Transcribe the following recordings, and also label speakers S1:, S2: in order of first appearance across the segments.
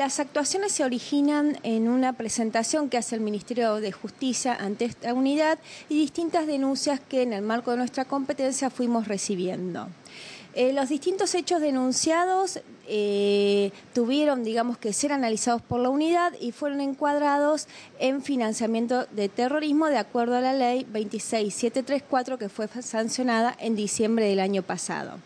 S1: Las actuaciones se originan en una presentación que hace el Ministerio de Justicia ante esta unidad y distintas denuncias que en el marco de nuestra competencia fuimos recibiendo. Eh, los distintos hechos denunciados eh, tuvieron, digamos, que ser analizados por la unidad y fueron encuadrados en financiamiento de terrorismo de acuerdo a la ley 26734 que fue sancionada en diciembre del año pasado.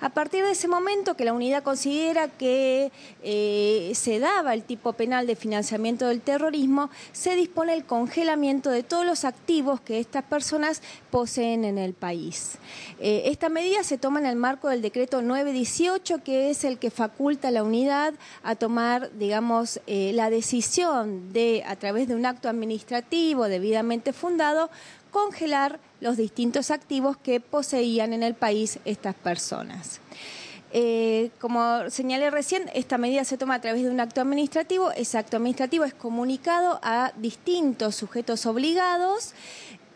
S1: A partir de ese momento que la unidad considera que eh, se daba el tipo penal de financiamiento del terrorismo, se dispone el congelamiento de todos los activos que estas personas poseen en el país. Eh, esta medida se toma en el marco del decreto 918, que es el que faculta a la unidad a tomar, digamos, eh, la decisión de, a través de un acto administrativo debidamente fundado, congelar los distintos activos que poseían en el país estas personas. Eh, como señalé recién, esta medida se toma a través de un acto administrativo. Ese acto administrativo es comunicado a distintos sujetos obligados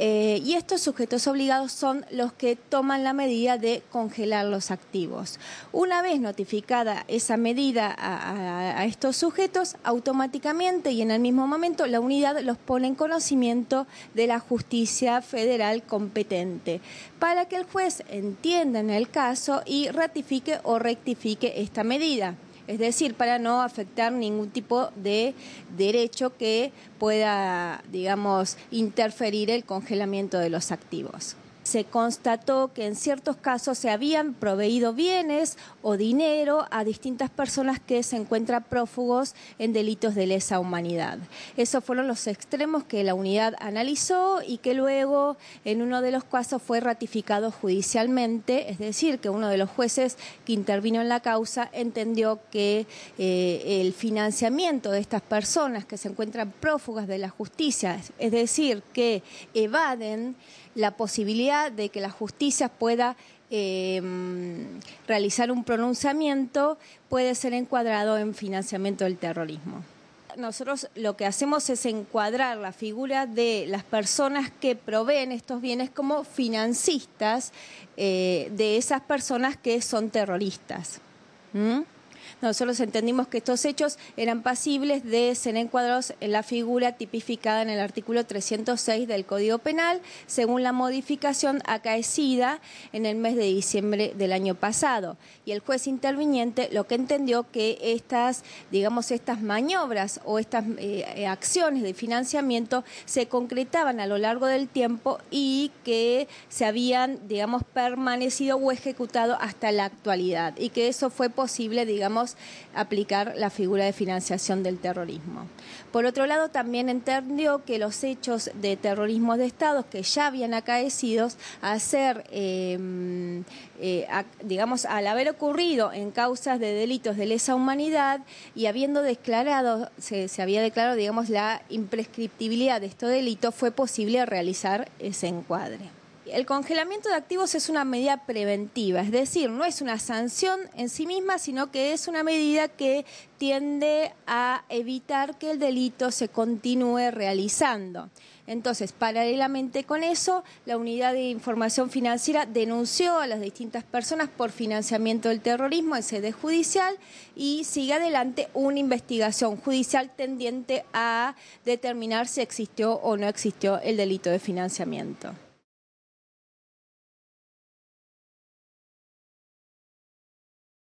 S1: eh, y estos sujetos obligados son los que toman la medida de congelar los activos. Una vez notificada esa medida a, a, estos sujetos, automáticamente y en el mismo momento la unidad los pone en conocimiento de la justicia federal competente para que el juez entienda en el caso y ratifique o rectifique esta medida es decir, para no afectar ningún tipo de derecho que pueda, digamos, interferir el congelamiento de los activos se constató que en ciertos casos se habían proveído bienes o dinero a distintas personas que se encuentran prófugos en delitos de lesa humanidad. Esos fueron los extremos que la unidad analizó y que luego en uno de los casos fue ratificado judicialmente, es decir, que uno de los jueces que intervino en la causa entendió que eh, el financiamiento de estas personas que se encuentran prófugas de la justicia, es decir, que evaden la posibilidad de que la justicia pueda em, realizar un pronunciamiento puede ser encuadrado en financiamiento del terrorismo. Nosotros lo que hacemos es encuadrar la figura de las personas que proveen estos bienes como financistas eh, de esas personas que son terroristas. Nosotros entendimos que estos hechos eran pasibles de ser encuadrados en la figura tipificada en el artículo 306 del Código Penal, según la modificación acaecida en el mes de diciembre del año pasado. Y el juez interviniente lo que entendió que estas, digamos, estas maniobras o estas eh, acciones de financiamiento se concretaban a lo largo del tiempo y que se habían, digamos, permanecido o ejecutado hasta la actualidad y que eso fue posible, digamos, aplicar la figura de financiación del terrorismo. Por otro lado, también entendió que los hechos de terrorismo de Estados que ya habían acaecido em, eh, a ser, digamos, al haber ocurrido en causas de delitos de lesa humanidad y habiendo declarado, se, se había declarado, digamos, la imprescriptibilidad de estos delitos, fue posible realizar ese encuadre. El congelamiento de activos es una medida preventiva, es decir, no es una sanción en sí misma, sino que es una medida que tiende a evitar que el delito se continúe realizando. Entonces, paralelamente con eso, la unidad de información financiera denunció a las distintas personas por financiamiento del terrorismo en sede judicial y sigue adelante una investigación judicial tendiente a determinar si existió o no existió el delito de financiamiento.